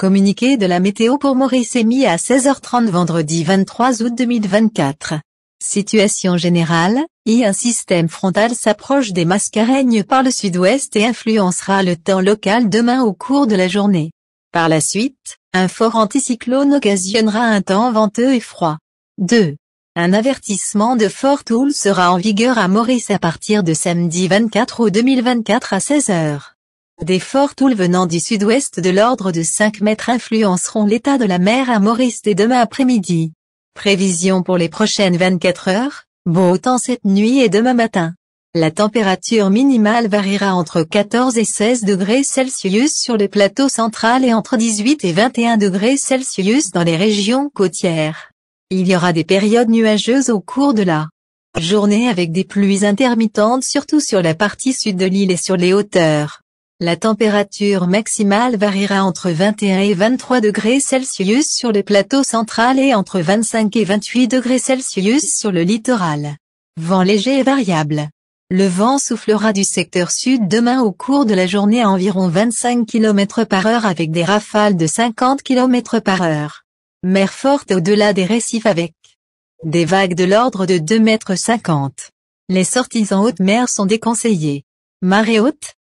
Communiqué de la météo pour Maurice émis à 16h30 vendredi 23 août 2024. Situation générale, y un système frontal s'approche des Mascareignes par le sud-ouest et influencera le temps local demain au cours de la journée. Par la suite, un fort anticyclone occasionnera un temps venteux et froid. 2. Un avertissement de fort houle sera en vigueur à Maurice à partir de samedi 24 août 2024 à 16h. Des forts houles venant du sud-ouest de l'ordre de 5 mètres influenceront l'état de la mer à Maurice dès demain après-midi. Prévision pour les prochaines 24 heures, beau temps cette nuit et demain matin. La température minimale variera entre 14 et 16 degrés Celsius sur le plateau central et entre 18 et 21 degrés Celsius dans les régions côtières. Il y aura des périodes nuageuses au cours de la journée avec des pluies intermittentes surtout sur la partie sud de l'île et sur les hauteurs. La température maximale variera entre 21 et 23 degrés Celsius sur le plateau central et entre 25 et 28 degrés Celsius sur le littoral. Vent léger et variable. Le vent soufflera du secteur sud demain au cours de la journée à environ 25 km par heure avec des rafales de 50 km par heure. Mer forte au-delà des récifs avec des vagues de l'ordre de 2,50 m. Les sorties en haute mer sont déconseillées. Marée haute,